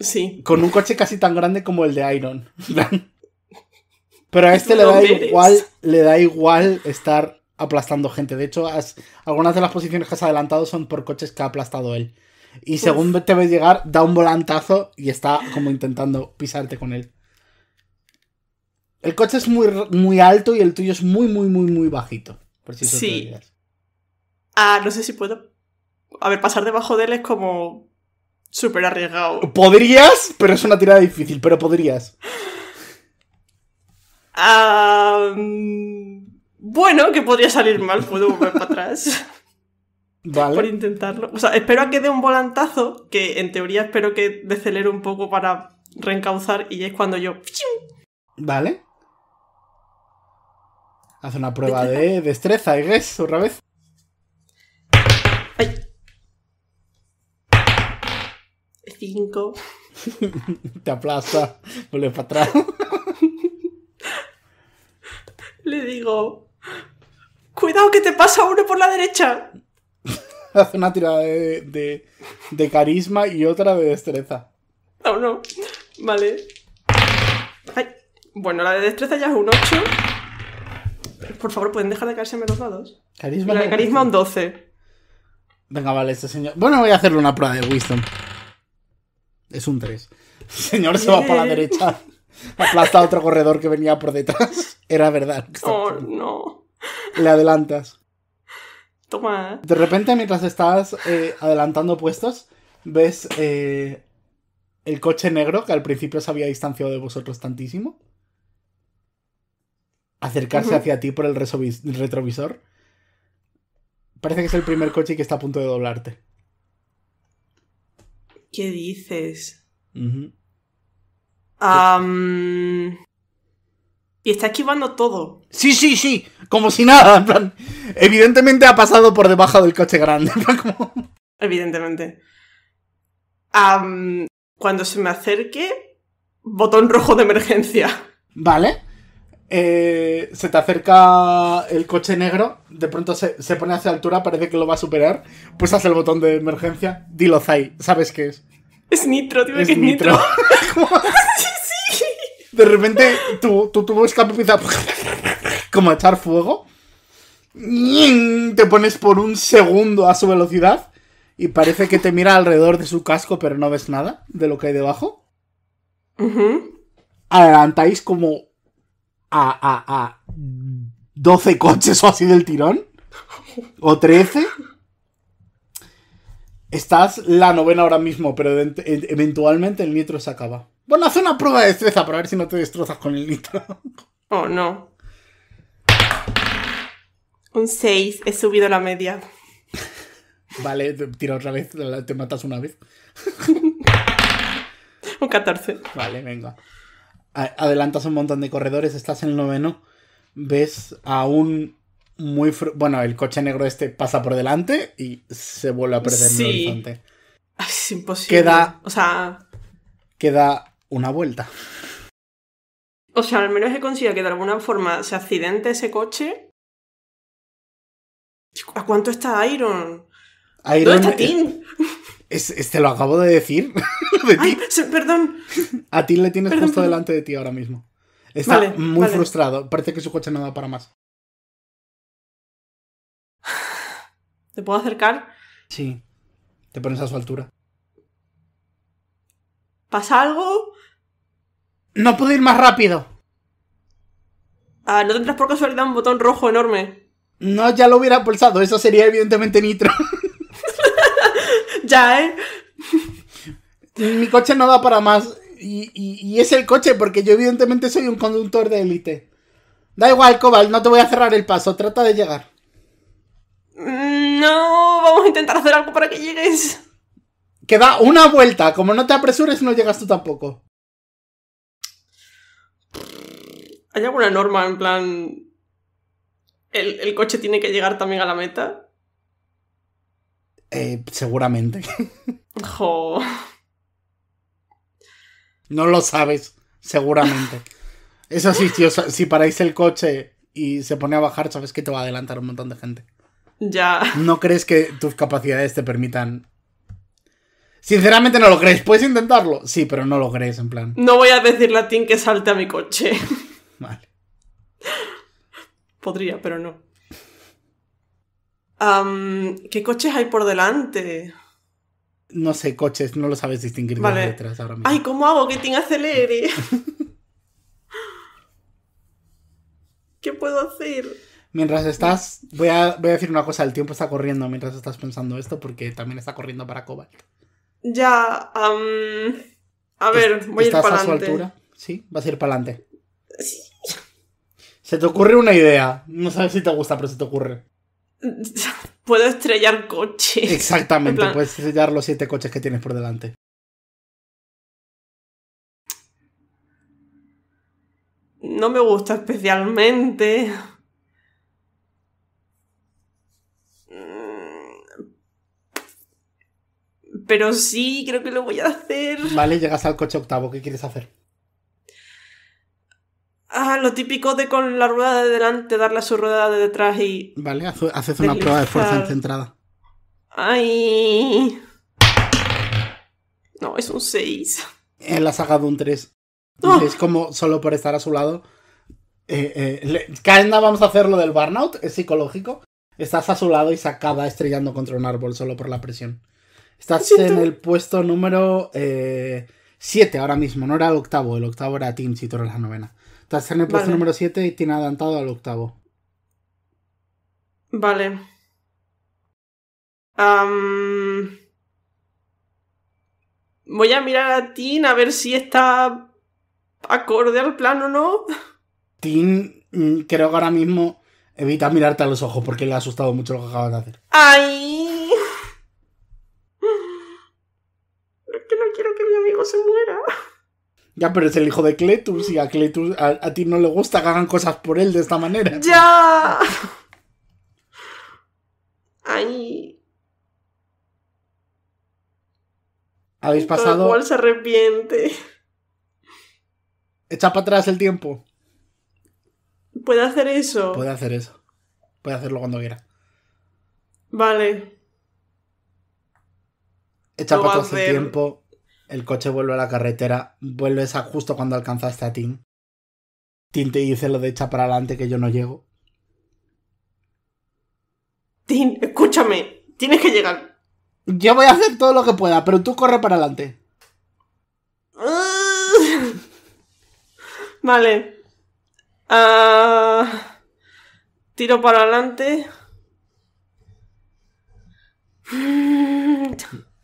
Sí. Con un coche casi tan grande como el de Iron. Pero a este le da igual, le da igual estar aplastando gente. De hecho, algunas de las posiciones que has adelantado son por coches que ha aplastado él. Y según te ves llegar, da un volantazo y está como intentando pisarte con él. El coche es muy, muy alto y el tuyo es muy, muy, muy, muy bajito. Por si sí. ah, no sé si puedo. A ver, pasar debajo de él es como. súper arriesgado. Podrías, pero es una tirada difícil, pero podrías. Ah... bueno, que podría salir mal, puedo volver para atrás. Vale. Por intentarlo. O sea, espero a que dé un volantazo, que en teoría espero que decelere un poco para reencauzar y es cuando yo. Vale. Haz una prueba de destreza, I otra vez. Ay. Cinco. Te aplasta, vuelve para atrás. Le digo, cuidado que te pasa uno por la derecha. Hace una tirada de, de, carisma y otra de destreza. No, no. Vale. Bueno, la de destreza ya es un 8 por favor, ¿pueden dejar de caerse los dados? Carisma. carisma un 12. Venga, vale, este señor. Bueno, voy a hacerle una prueba de Winston. Es un 3. señor se va para la derecha. Aplasta otro corredor que venía por detrás. Era verdad. Oh, no. Le adelantas. Toma. De repente, mientras estás eh, adelantando puestos, ves eh, el coche negro que al principio se había distanciado de vosotros tantísimo acercarse hacia ti por el retrovisor. Parece que es el primer coche que está a punto de doblarte. ¿Qué dices? Y está esquivando todo. Sí, sí, sí. Como si nada. evidentemente ha pasado por debajo del coche grande. Evidentemente. cuando se me acerque, botón rojo de emergencia. Vale. Eh, se te acerca el coche negro, de pronto se, se, pone hacia altura, parece que lo va a superar, pulsas el botón de emergencia, dilo Zai, ¿sabes qué es? Es nitro, tío, nitro. De repente tu, tu tubo escape como echar fuego. Te pones por un segundo a su velocidad y parece que te mira alrededor de su casco, pero no ves nada de lo que hay debajo. Adelantáis como a, 12 coches o así del tirón, o 13. Estás la novena ahora mismo, pero eventualmente el nitro se acaba. Bueno, haz una prueba de destreza para ver si no te destrozas con el nitro. Oh, no. Un 6, he subido la media. Vale, tira otra vez, te matas una vez. Un 14. Vale, venga adelantas un montón de corredores, estás en el noveno, ves a un muy... Bueno, el coche negro este pasa por delante y se vuelve a perder en el horizonte. Es imposible. Queda... O sea... Queda una vuelta. O sea, al menos he conseguido que de alguna forma se accidente ese coche. ¿A cuánto está Iron? Iron es, lo acabo de decir. Ay, perdón. A ti le tienes justo delante de ti ahora mismo. Está muy frustrado. Parece que su coche no da para más. ¿Te puedo acercar? Sí. Te pones a su altura. ¿Pasa algo? No puedo ir más rápido. Ah, ¿no tendrás por casualidad un botón rojo enorme? No, ya lo hubiera pulsado. Eso sería evidentemente nitro. ya, ¿eh? Mi coche no da para más. Y, es el coche, porque yo evidentemente soy un conductor de élite. Da igual, Cobalt, no te voy a cerrar el paso, trata de llegar. Mm, no, vamos a intentar hacer algo para que llegues. Que da una vuelta, como no te apresures no llegas tú tampoco. ¿Hay alguna norma en plan... El, el coche tiene que llegar también a la meta? Eh, seguramente. No lo sabes, seguramente. Eso sí, si paráis el coche y se pone a bajar, sabes que te va a adelantar un montón de gente. Ya. ¿No crees que tus capacidades te permitan? Sinceramente no lo crees. ¿Puedes intentarlo? Sí, pero no lo crees, en plan. No voy a decirle a Tim que salte a mi coche. vale. Podría, pero no. Um, ¿Qué coches hay por delante? No sé, coches, no lo sabes distinguir vale. de detrás ahora mismo. Ay, ¿cómo hago que te acelere? ¿Qué puedo hacer? Mientras estás, voy a, decir una cosa, el tiempo está corriendo mientras estás pensando esto porque también está corriendo para Cobalt. Ya, a ver, voy a ir para adelante. a su altura? Sí, vas a ir para adelante. Se te ocurre una idea, no sabes si te gusta, pero se te ocurre. puedo estrellar coches. Exactamente, puedes estrellar los siete coches que tienes por delante. No me gusta especialmente. Mm. Pero sí, creo que lo voy a hacer. Vale, llegas al coche octavo, ¿qué quieres hacer? Ah, lo típico de con la rueda de delante, darle a su rueda de detrás y. Vale, haces una prueba de fuerza centrada. Ay. No, es un 6. la saga de un 3. Ah. Es como solo por estar a su lado. Eh, eh vamos a hacer lo del burnout, es psicológico. Estás a su lado y se acaba estrellando contra un árbol solo por la presión. Estás en el puesto número 7 eh, ahora mismo, no era el octavo, el octavo era Team si tú eres la novena. Estás en el puesto número 7 y tiene adelantado al octavo. Vale. Voy a mirar a Tin a ver si está acorde al plan o no. Tin, mm, creo que ahora mismo evita mirarte a los ojos porque le ha asustado mucho lo que acabas de hacer. ¡Ay! Es que no quiero que mi amigo se muera. Ya, pero es el hijo de Cletus y a Cletus a, ti no le gusta que hagan cosas por él de esta manera. ¡Ya! Ay. Habéis pasado. Igual se arrepiente. Echa para atrás el tiempo. ¿Puede hacer eso? Puede hacer eso. Puede hacerlo cuando quiera. Vale. Echa para atrás el tiempo. El coche vuelve a la carretera, vuelves a justo cuando alcanzaste a Tim. Tim te dice lo de echa para adelante que yo no llego. Tim, escúchame, tienes que llegar. Yo voy a hacer todo lo que pueda, pero tú corre para adelante. vale. Ah, tiro para adelante.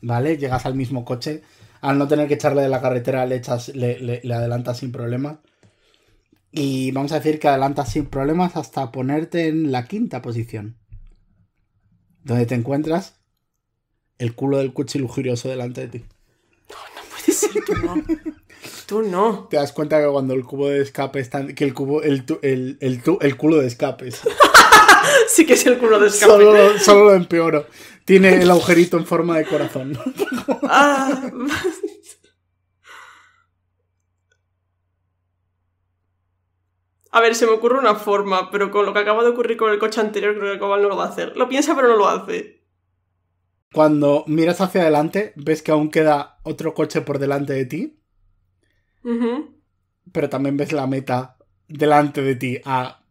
Vale, llegas al mismo coche al no tener que echarle de la carretera, le, echas, le, le, adelantas sin problemas. Y vamos a decir que adelantas sin problemas hasta ponerte en la quinta posición. Donde te encuentras el culo del coche lujurioso delante de ti. No, no puede ser, tú no. tú no. Te das cuenta que cuando el cubo de escape está. que el cubo. el, el, culo de escape es. sí que es el culo de escape. solo lo empeoro. Tiene el agujerito en forma de corazón. Ah. a ver, se me ocurre una forma, pero con lo que acaba de ocurrir con el coche anterior, creo que Cobal no lo va a hacer. Lo piensa, pero no lo hace. Cuando miras hacia adelante, ves que aún queda otro coche por delante de ti. Pero también ves la meta delante de ti a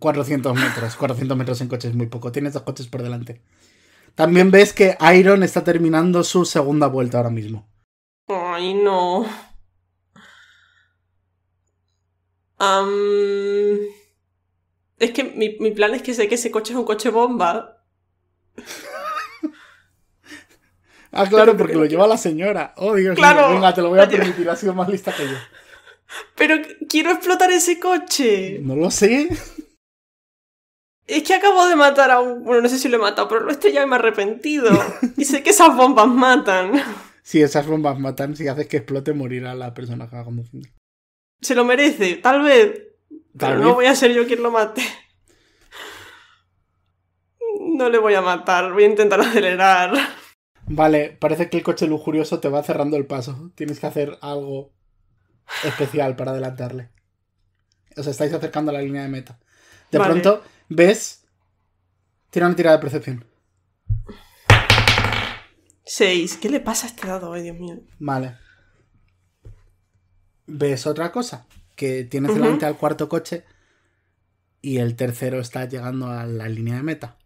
400 metros. 400 metros en coche es muy poco. Tienes dos coches por delante. También ves que Iron está terminando su segunda vuelta ahora mismo. Ay, no. es que mi, mi, plan es que sé que ese coche es un coche bomba. ah, claro, porque lo lleva la señora. Oh, Dios claro, mío. Venga, te lo voy a permitir, ha sido más lista que yo. Pero quiero explotar ese coche. No lo sé. Es que acabo de matar a un. Bueno, no sé si lo he matado, pero lo he ya me ha arrepentido. y sé que esas bombas matan. Si esas bombas matan, si haces que explote, morirá la persona que haga conduciendo. Se lo merece, tal vez. pero no voy a ser yo quien lo mate. No le voy a matar, voy a intentar acelerar. Vale, parece que el coche lujurioso te va cerrando el paso. Tienes que hacer algo especial para adelantarle. Os estáis acercando a la línea de meta. De pronto, ves. Tira una tirada de percepción. Seis. ¿Qué le pasa a este dado Ay, Dios mío? Vale. Ves otra cosa. Que tienes delante al cuarto coche y el tercero está llegando a la línea de meta.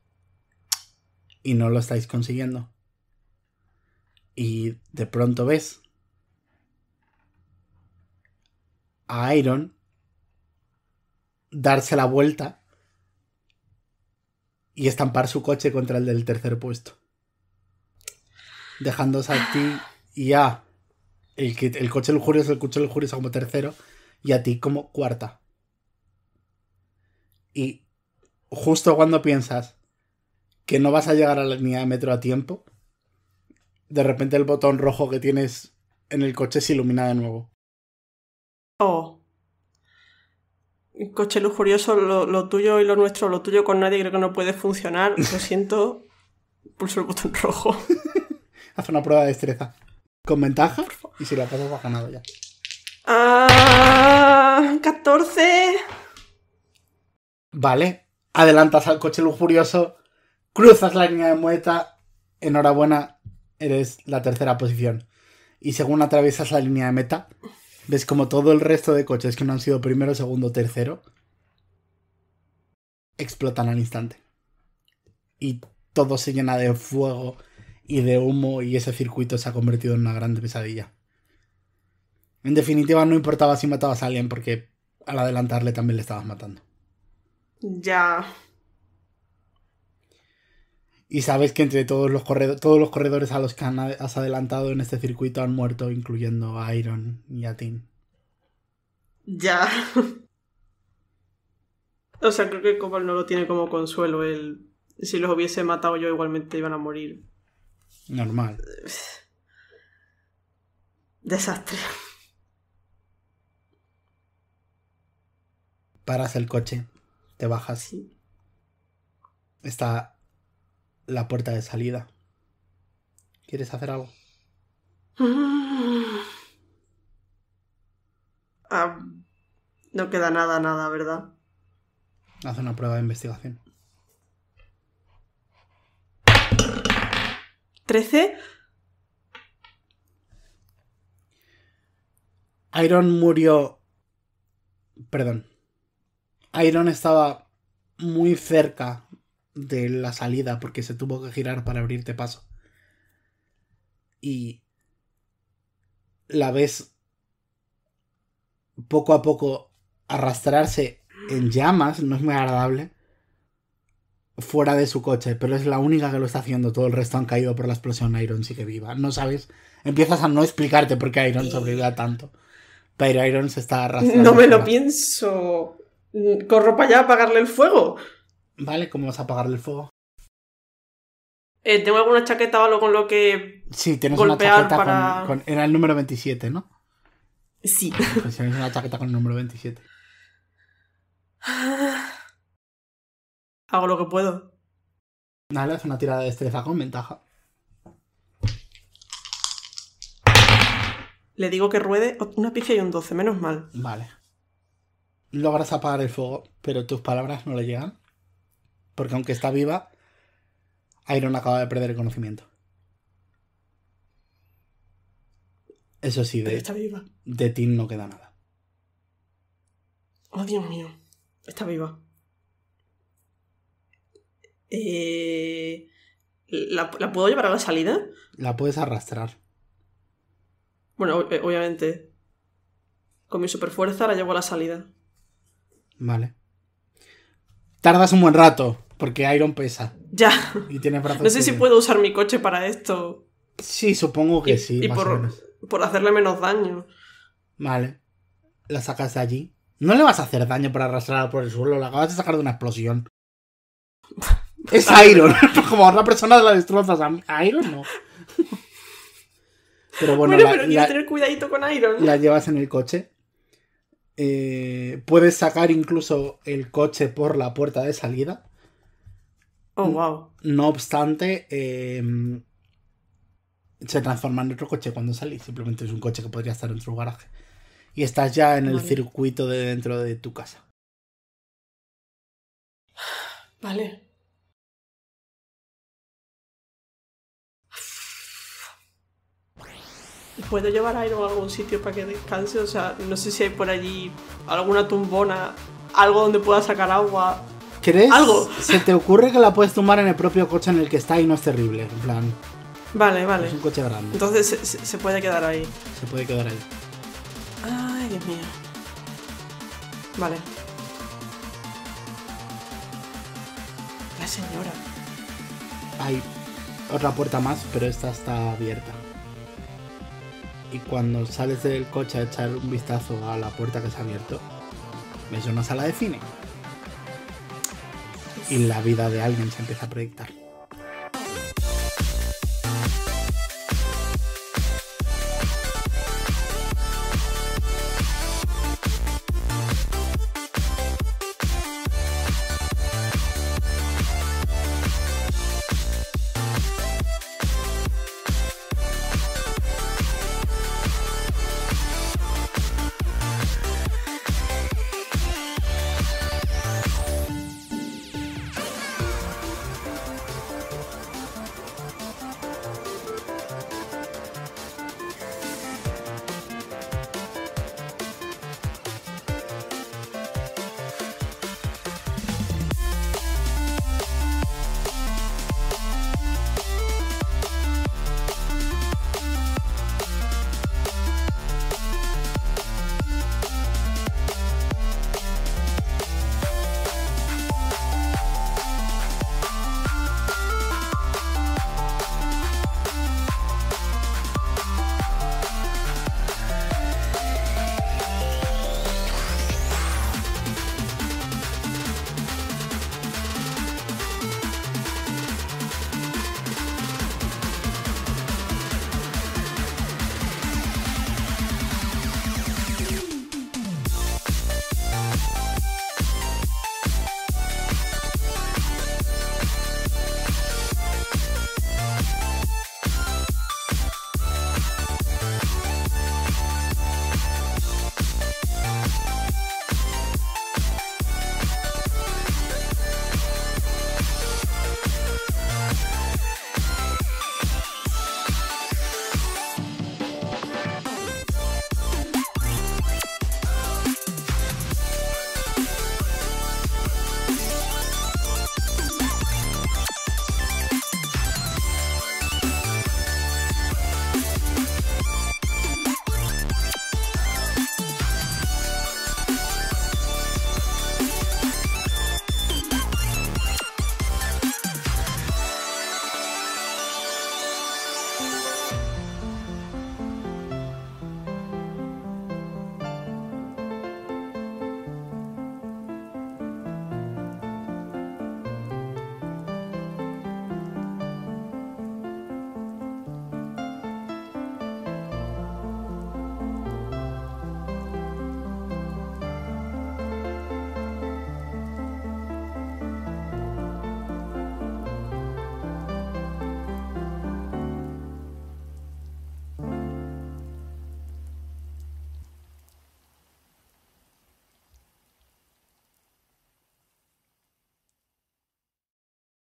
Y no lo estáis consiguiendo. Y de pronto ves a Iron darse la vuelta y estampar su coche contra el del tercer puesto. Dejándose a ti y a el, que, el coche lujurioso, el coche lujurioso como tercero y a ti como cuarta. Y justo cuando piensas que no vas a llegar a la línea de metro a tiempo, de repente el botón rojo que tienes en el coche se ilumina de nuevo. Oh coche lujurioso, lo, tuyo y lo nuestro, lo tuyo con nadie, creo que no puede funcionar. Lo siento, pulso el botón rojo. Haz una prueba de destreza. Con ventaja, y si la pasas, has ganado ya. ¡Ah! ¡14! Vale, adelantas al coche lujurioso, cruzas la línea de meta, enhorabuena, eres la tercera posición. Y según atraviesas la línea de meta, ¿Ves como todo el resto de coches que no han sido primero, segundo, tercero? Explotan al instante. Y todo se llena de fuego y de humo y ese circuito se ha convertido en una grande pesadilla. En definitiva, no importaba si matabas a alguien porque al adelantarle también le estabas matando. Ya. Y sabes que entre todos los, corredores, a los que has adelantado en este circuito han muerto, incluyendo a Iron y a Tim. Ya. o sea, creo que Cobalt no lo tiene como consuelo. El... Si los hubiese matado yo, igualmente iban a morir. Normal. Desastre. Paras el coche, te bajas. Está la puerta de salida. ¿Quieres hacer algo? Ah, no queda nada, nada, ¿verdad? Haz una prueba de investigación. ¿13? Iron murió... Perdón. Iron estaba muy cerca de la salida porque se tuvo que girar para abrirte paso. Y la ves poco a poco arrastrarse en llamas, no es muy agradable, fuera de su coche, pero es la única que lo está haciendo, todo el resto han caído por la explosión, Iron sigue viva, no sabes, empiezas a no explicarte por qué Iron sobrevivea tanto, pero Iron se está arrastrando. No me lo pienso, corro para allá a apagarle el fuego. Vale, ¿cómo vas a apagarle el fuego? Eh, ¿Tengo alguna chaqueta o algo con lo que. Sí, tienes una chaqueta con, Era el número 27, ¿no? Sí. Pues tienes una chaqueta con el número 27. Hago lo que puedo. Vale, es una tirada de destreza con ventaja. Le digo que ruede una pizca y un 12, menos mal. Vale. Logras apagar el fuego, pero tus palabras no le llegan. Porque aunque está viva, Iron acaba de perder el conocimiento. Eso sí, de, está viva. de Tim no queda nada. Oh, Dios mío. Está viva. Eh, ¿la, ¿la, puedo llevar a la salida? La puedes arrastrar. Bueno, eh, obviamente. Con mi superfuerza la llevo a la salida. Vale. Tardas un buen rato. Porque Iron pesa. Ya. Y tiene No sé si puedo usar mi coche para esto. Sí, supongo que sí. Y por, hacerle menos daño. Vale. La sacas de allí. No le vas a hacer daño para arrastrarla por el suelo. La acabas de sacar de una explosión. es Iron. Como a otra persona la destrozas. A Iron no. Pero bueno, la, pero tener cuidadito con Iron. La llevas en el coche. Eh, puedes sacar incluso el coche por la puerta de salida. Oh, wow. No obstante, em, se transforma en otro coche cuando salís. Simplemente es un coche que podría estar en tu garaje. Y estás ya en el circuito de dentro de tu casa. Vale. ¿Puedo llevar a ir a algún sitio para que descanse? O sea, no sé si hay por allí alguna tumbona, algo donde pueda sacar agua. ¿Crees? Algo. ¿Se te ocurre que la puedes tumbar en el propio coche en el que está y no es terrible? En plan. Vale, vale. Es un coche grande. Entonces se, puede quedar ahí. Se puede quedar ahí. Ay, Dios mío. Vale. La señora. Hay otra puerta más, pero esta está abierta. Y cuando sales del coche a echar un vistazo a la puerta que se ha abierto, ves una sala de cine y la vida de alguien se empieza a proyectar.